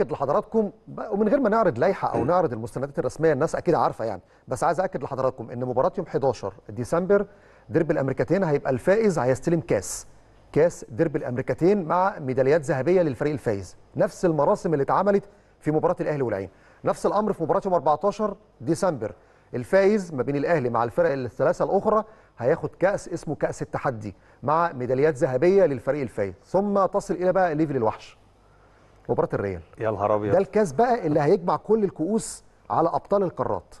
اكد لحضراتكم ومن غير ما نعرض لائحه او نعرض المستندات الرسميه الناس اكيد عارفه يعني بس عايز اكد لحضراتكم ان مباراه يوم 11 ديسمبر ديربي الامريكتين هيبقى الفائز هيستلم كاس كاس ديربي الامريكتين مع ميداليات ذهبيه للفريق الفائز نفس المراسم اللي اتعملت في مباراه الاهلي والعين نفس الامر في مباراه يوم 14 ديسمبر الفائز ما بين الاهلي مع الفرق الثلاثه الاخرى هياخد كاس اسمه كاس التحدي مع ميداليات ذهبيه للفريق الفائز ثم تصل الى بقى ليفل الوحش مباراه الريال يا نهار ابيض ده الكاس بقى اللي هيجمع كل الكؤوس على ابطال القارات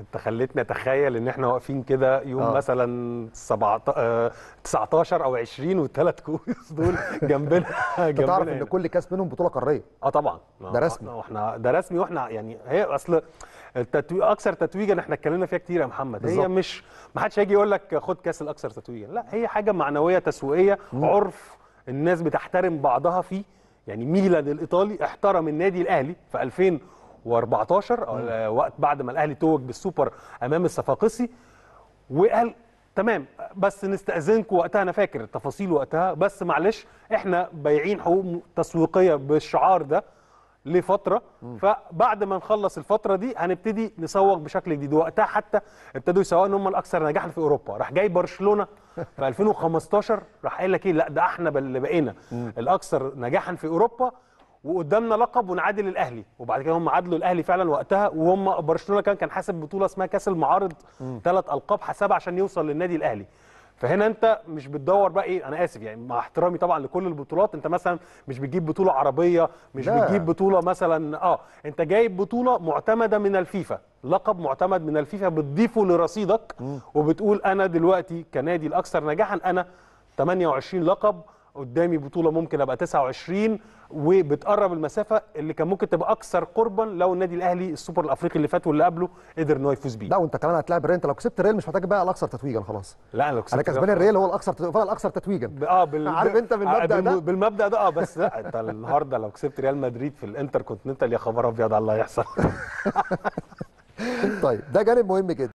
انت خليتني اتخيل ان احنا واقفين كده يوم آه. مثلا 17 19 آه، او 20 والثلاث كؤوس دول جنبنا جنبنا تعرف ان يعني. كل كاس منهم بطوله قاريه اه طبعا ده آه، رسمي واحنا آه، ده رسمي واحنا يعني هي اصل التتو... اكثر تتويجا احنا اتكلمنا فيها كتير يا محمد بالزبط. هي مش ما حدش هيجي يقول لك خد كاس الاكثر تتويجا لا هي حاجه معنويه تسويقيه عرف الناس بتحترم بعضها فيه يعني ميلان الايطالي احترم النادي الاهلي في 2014 آه، وقت بعد ما الاهلي توج بالسوبر امام الصفاقسي وقال تمام بس نستاذنكم وقتها انا فاكر التفاصيل وقتها بس معلش احنا بايعين حقوق تسويقيه بالشعار ده لفتره فبعد ما نخلص الفتره دي هنبتدي نسوق بشكل جديد وقتها حتى ابتدوا يسوقوا ان هم الاكثر نجاحا في اوروبا راح جاي برشلونه في 2015 راح قايل لك ايه لا ده احنا اللي بقينا الاكثر نجاحا في اوروبا وقدامنا لقب ونعادل الاهلي وبعد كده هم عادلوا الاهلي فعلا وقتها وهم برشلونه كان كان حاسب بطوله اسمها كاس المعارض ثلاث القاب حسابها عشان يوصل للنادي الاهلي فهنا انت مش بتدور بقى ايه انا اسف يعني مع احترامي طبعا لكل البطولات انت مثلا مش بتجيب بطوله عربيه مش لا. بتجيب بطوله مثلا اه انت جايب بطوله معتمده من الفيفا لقب معتمد من الفيفا بتضيفه لرصيدك م. وبتقول انا دلوقتي كنادي الاكثر نجاحا انا 28 لقب قدامي بطوله ممكن ابقى 29 وبتقرب المسافه اللي كان ممكن تبقى اكثر قربا لو النادي الاهلي السوبر الافريقي اللي فات واللي قبله قدر ان هو يفوز بيه. لا وانت كمان هتلاعب الريال انت لو كسبت الريال مش محتاج بقى الاكثر تتويجا خلاص. لا انا لو كسبت انا كسبان الريال هو الاكثر فعلا الاكثر تتويجا. اه بال... عارف انت بالمبدا آه، ده؟ بالمبدا ده اه بس لا انت النهارده لو كسبت ريال مدريد في الانتر كونتيننتال يا خبر ابيض على اللي هيحصل. طيب ده جانب مهم جدا.